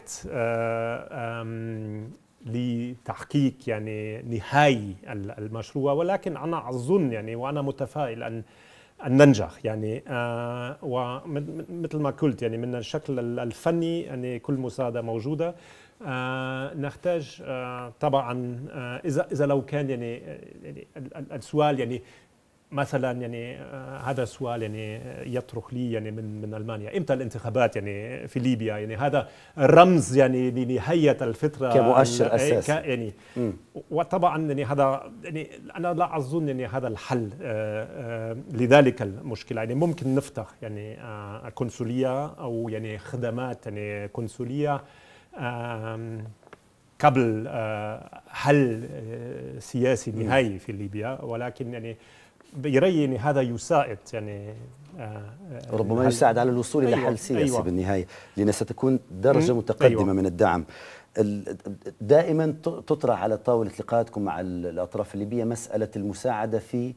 لتحقيق يعني نهائي المشروع ولكن انا اظن يعني وانا متفائل ان ان ننجح يعني آه ومثل ما قلت يعني من الشكل الفني يعني كل مساعده موجوده آه نحتاج آه طبعا آه اذا اذا لو كان يعني, يعني السؤال يعني مثلا يعني آه، هذا سؤال يعني آه، يطرح لي يعني من من المانيا امتى الانتخابات يعني في ليبيا يعني هذا رمز يعني لنهايه الفتره كمؤشر اساسي يعني وطبعا يعني هذا يعني انا لا اظن يعني هذا الحل آه، لذلك المشكله يعني ممكن نفتح يعني قنصليه او يعني خدمات يعني قنصليه قبل حل سياسي نهائي في ليبيا ولكن يعني يعني هذا يساعد يعني آه، آه، ربما يساعد على الوصول أيوة الى حل سياسي أيوة بالنهايه لان ستكون درجه أيوة. متقدمه أيوة من الدعم دائما تطرح على طاوله لقاءاتكم مع الاطراف الليبيه مساله المساعده في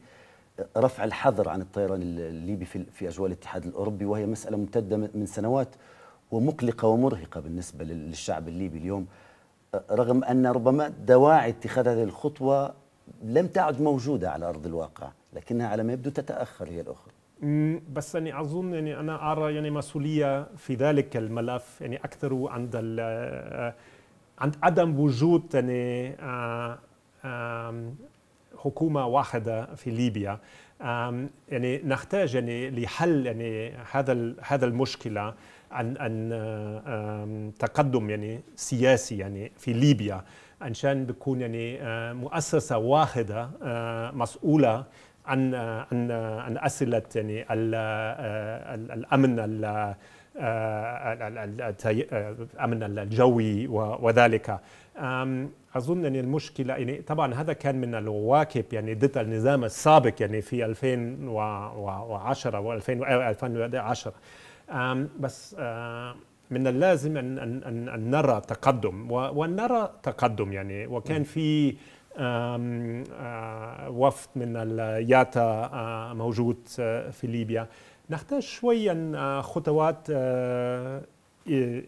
رفع الحظر عن الطيران الليبي في في اجواء الاتحاد الاوروبي وهي مساله ممتده من سنوات ومقلقه ومرهقه بالنسبه للشعب الليبي اليوم رغم ان ربما دواعي اتخاذ هذه الخطوه لم تعد موجوده على ارض الواقع. لكنها على ما يبدو تتاخر هي الاخرى بس يعني اظن يعني انا ارى يعني مسؤوليه في ذلك الملف يعني اكثر عند آه، عند عدم وجود يعني آه، حكومه واحده في ليبيا يعني نحتاج يعني لحل يعني هذا هذا المشكله عن عن آه، تقدم يعني سياسي يعني في ليبيا عشان بكون يعني مؤسسه واحده مسؤوله عن عن عن اسئله يعني الامن الامن آه، آه، الجوي وذلك اظن ان يعني المشكله يعني طبعا هذا كان من الواكب يعني ضد النظام السابق يعني في 2010 و 2010 آه، بس من اللازم ان ان ان نرى تقدم ونرى تقدم يعني وكان في وفد من الياتا موجود في ليبيا نحتاج شويا خطوات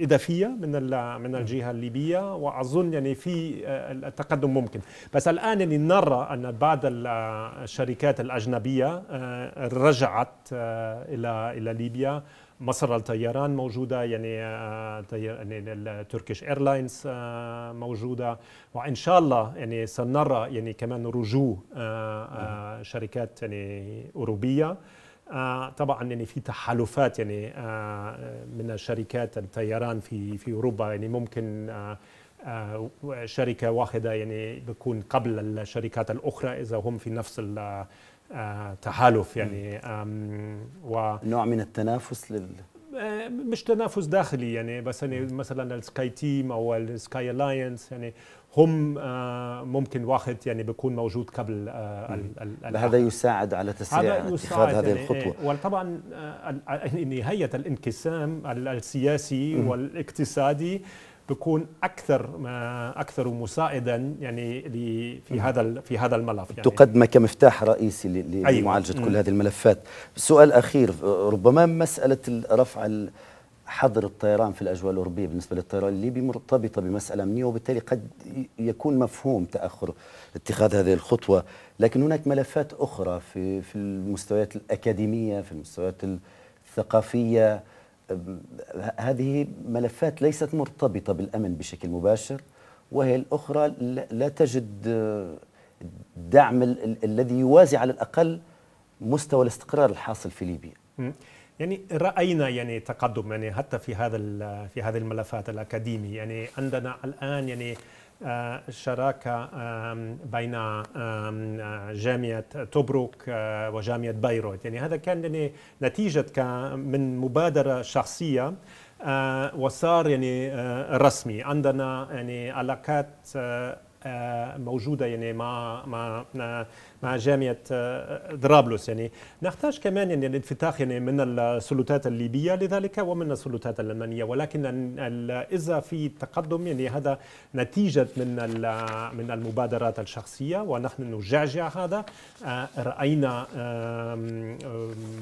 اضافيه من من الجهه الليبيه واظن يعني في التقدم ممكن بس الان يعني نرى ان بعض الشركات الاجنبيه رجعت الى الى ليبيا مصر الطيران موجوده يعني آه، يعني تركيش ايرلاينز آه، موجوده وان شاء الله يعني سنرى يعني كمان رجوع آه، نعم. شركات يعني اوروبيه طبعا يعني في تحالفات يعني من شركات الطيران في في اوروبا يعني ممكن شركه واحده يعني بكون قبل الشركات الاخرى اذا هم في نفس آه، تحالف يعني و نوع من التنافس لل آه، مش تنافس داخلي يعني بس يعني مثلا السكاي تيم او السكاي الاينس يعني هم آه، ممكن واحد يعني بيكون موجود قبل هذا يساعد على تسريع اتخاذ هذه يعني الخطوه إيه، وطبعا نهايه الانقسام السياسي والاقتصادي تكون اكثر ما اكثر مساعدا يعني في هذا في هذا الملف يعني تقدم كمفتاح رئيسي أيوة. لمعالجه أيوة. كل هذه الملفات سؤال اخير ربما مساله رفع حظر الطيران في الاجواء الاوروبيه بالنسبه للطيران الليبي مرتبطه بمساله امنيه وبالتالي قد يكون مفهوم تاخر اتخاذ هذه الخطوه لكن هناك ملفات اخرى في في المستويات الاكاديميه في المستويات الثقافيه هذه ملفات ليست مرتبطة بالأمن بشكل مباشر وهي الأخرى لا تجد الدعم الذي يوازي على الأقل مستوى الاستقرار الحاصل في ليبيا يعني راينا يعني تقدم يعني حتى في هذا في هذه الملفات الاكاديمي يعني عندنا الان يعني آه، الشراكة بين آه، جامعة توبروك آه، وجامعة بيروت يعني هذا كان يعني نتيجة من مبادرة شخصية وصار يعني رسمي عندنا يعني علاقات موجودة يعني مع مع مع جامعه طرابلس آه، آه، يعني نحتاج كمان يعني الانفتاح يعني من السلطات الليبيه لذلك ومن السلطات الالمانيه ولكن اذا في تقدم يعني هذا نتيجه من من المبادرات الشخصيه ونحن نجعجع هذا آه، راينا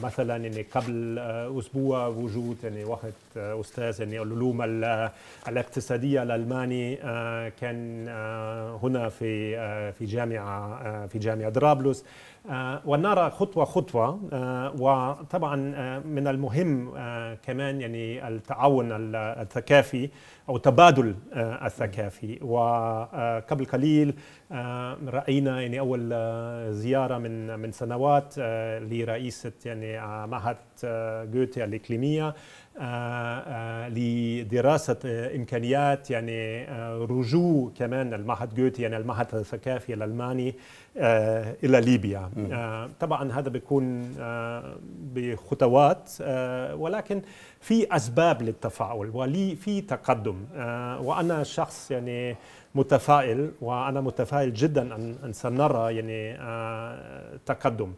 مثلا يعني قبل اسبوع وجود يعني واحد استاذ يعني العلوم الاقتصاديه الالماني كان هنا في في جامعه في جامعه دراب طرابلس آه، ونرى خطوة خطوة آه، وطبعا آه، من المهم كمان يعني التعاون الثقافي أو التبادل الثقافي وقبل قليل رأينا يعني أول زيارة من من سنوات لرئيسة يعني معهد جوتي الإقليمية لدراسة إمكانيات يعني رجوع كمان المعهد جوتي يعني المعهد الثقافي الألماني آه، الى ليبيا آه، طبعا هذا بيكون آه، بخطوات ولكن في اسباب للتفاؤل ولي في تقدم وانا شخص يعني متفائل وانا متفائل جدا ان سنرى يعني تقدم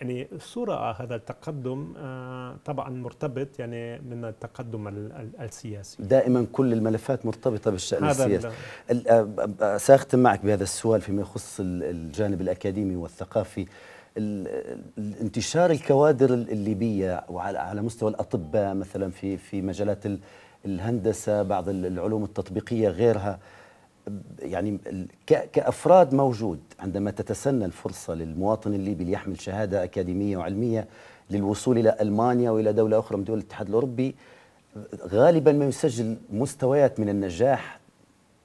يعني الصورة هذا التقدم آه، طبعا مرتبط يعني من التقدم السياسي دائما كل الملفات مرتبطة بالشأن السياسي آه، آه، سأختم معك بهذا السؤال فيما يخص الجانب الأكاديمي والثقافي انتشار الكوادر الليبية على مستوى الأطباء مثلا في في مجالات الهندسة بعض العلوم التطبيقية غيرها يعني كافراد موجود عندما تتسنى الفرصه للمواطن الليبي ليحمل شهاده اكاديميه وعلميه للوصول الى المانيا والى دوله اخرى من دول الاتحاد الاوروبي غالبا ما يسجل مستويات من النجاح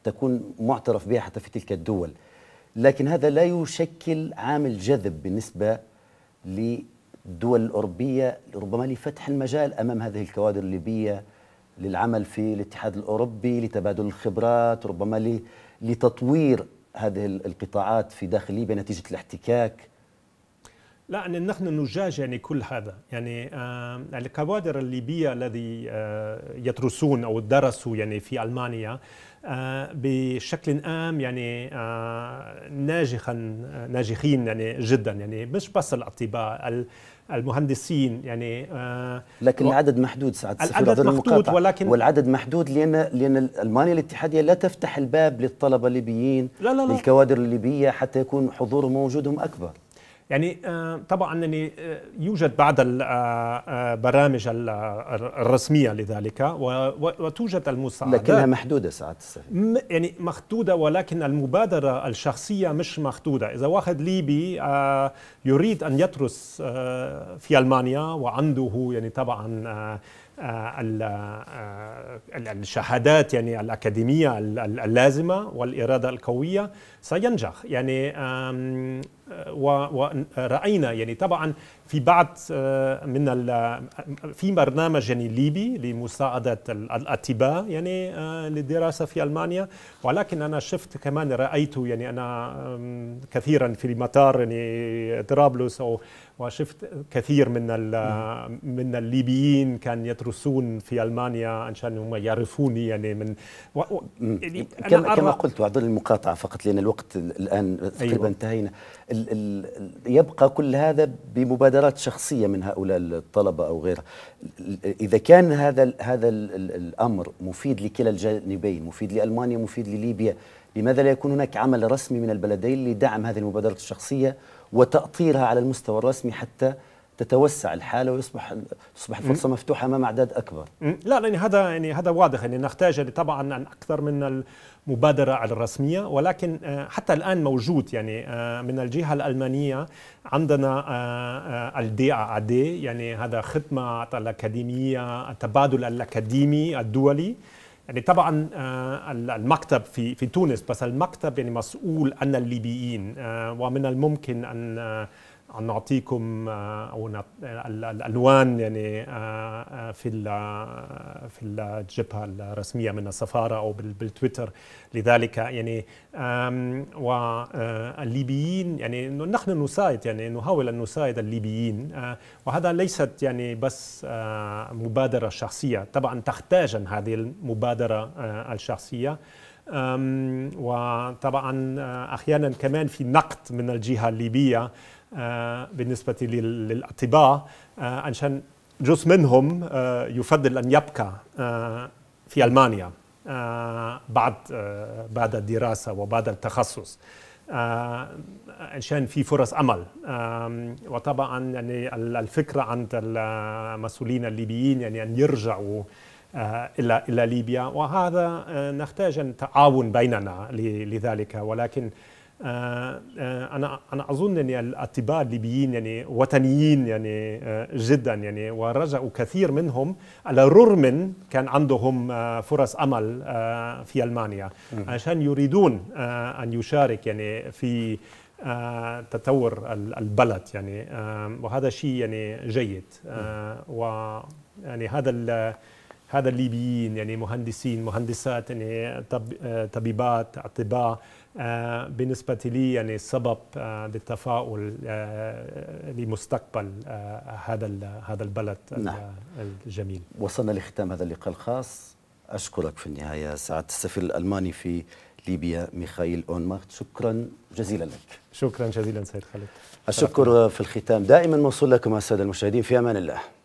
تكون معترف بها حتى في تلك الدول لكن هذا لا يشكل عامل جذب بالنسبه للدول الاوروبيه ربما لفتح المجال امام هذه الكوادر الليبيه للعمل في الاتحاد الأوروبي لتبادل الخبرات ربما لتطوير هذه القطاعات في داخل ليبيا نتيجة الاحتكاك لا يعني نحن نجاج يعني كل هذا يعني آه الكوادر الليبية الذي آه يدرسون أو درسوا يعني في ألمانيا آه بشكل عام يعني آه، ناجحا ناجحين يعني جدا يعني مش بس الأطباء المهندسين يعني آه لكن و... العدد محدود سعد العدد محدود ولكن والعدد محدود لان لان المانيا الاتحاديه لا تفتح الباب للطلبه الليبيين لا لا لا للكوادر الليبيه حتى يكون حضورهم ووجودهم اكبر يعني آه، طبعا أنني يعني, آه، يوجد بعض البرامج آه، الرسمية لذلك وتوجد المساعدات لكنها محدودة ساعات يعني محدودة ولكن المبادرة الشخصية مش محدودة إذا واحد ليبي يريد أن يدرس في ألمانيا وعنده يعني طبعا آه، آه، الشهادات يعني الأكاديمية اللازمة والإرادة القوية سينجح يعني ورأينا يعني طبعا في بعض آه، من آه، في برنامج يعني ليبي لمساعدة الأطباء يعني للدراسة آه، في ألمانيا ولكن أنا شفت كمان رأيت يعني أنا كثيرا في مطار يعني طرابلس أو وشفت كثير من من الليبيين كان يدرسون في المانيا عشان هم يعرفوني يعني من و... و... يعني كما, كما قلت واعذر المقاطعه فقط لان الوقت الان تقريبا أيوة. انتهينا ال... ال... يبقى كل هذا بمبادره مبادرات شخصيه من هؤلاء الطلبه او غيرها اذا كان هذا الـ هذا الـ الامر مفيد لكلا الجانبين مفيد لالمانيا مفيد لليبيا لماذا لا يكون هناك عمل رسمي من البلدين لدعم هذه المبادرات الشخصيه وتاطيرها على المستوى الرسمي حتى تتوسع الحاله ويصبح تصبح الفرصه مفتوحه امام اعداد اكبر لا يعني هذا يعني هذا واضح يعني نحتاج يعني طبعا عن اكثر من المبادره الرسميه ولكن آه، حتى الان موجود يعني آه، من الجهه الالمانيه عندنا الدي ا دي يعني هذا خدمه الاكاديميه التبادل الاكاديمي الدولي يعني طبعا آه، المكتب في في تونس بس المكتب يعني مسؤول عن الليبيين ومن الممكن ان عم نعطيكم آه، او الالوان يعني آه، آه، في في الجبهه الرسميه من السفاره او بالتويتر لذلك يعني والليبيين يعني نحن نساعد يعني نحاول ان نساعد الليبيين وهذا ليست يعني بس مبادره شخصيه طبعا تحتاج هذه المبادره الشخصيه وطبعا آه، احيانا كمان في نقد من الجهه الليبيه آه، بالنسبه للاطباء آه، عشان جزء منهم يفضل ان يبقى في المانيا بعد بعد الدراسه وبعد التخصص عشان في فرص عمل وطبعا يعني الفكره عند المسؤولين الليبيين يعني ان يرجعوا إلى آه، إلى ليبيا وهذا آه، نحتاج تعاون بيننا لذلك ولكن آه، انا انا اظن يعني الاطباء الليبيين يعني وطنيين يعني جدا يعني ورجعوا كثير منهم على الرغم من كان عندهم فرص امل في المانيا عشان يريدون ان يشارك يعني في تطور البلد يعني وهذا شيء يعني جيد و يعني هذا هذا الليبيين يعني مهندسين مهندسات يعني طب طبيبات اطباء آه، بالنسبه لي يعني سبب آه، للتفاؤل آه، لمستقبل هذا هذا البلد نعم. الجميل وصلنا لختام هذا اللقاء الخاص اشكرك في النهايه سعاده السفير الالماني في ليبيا ميخائيل اونمارت شكرا جزيلا لك شكرا جزيلا سيد خالد الشكر في الختام دائما موصول لكم الساده المشاهدين في امان الله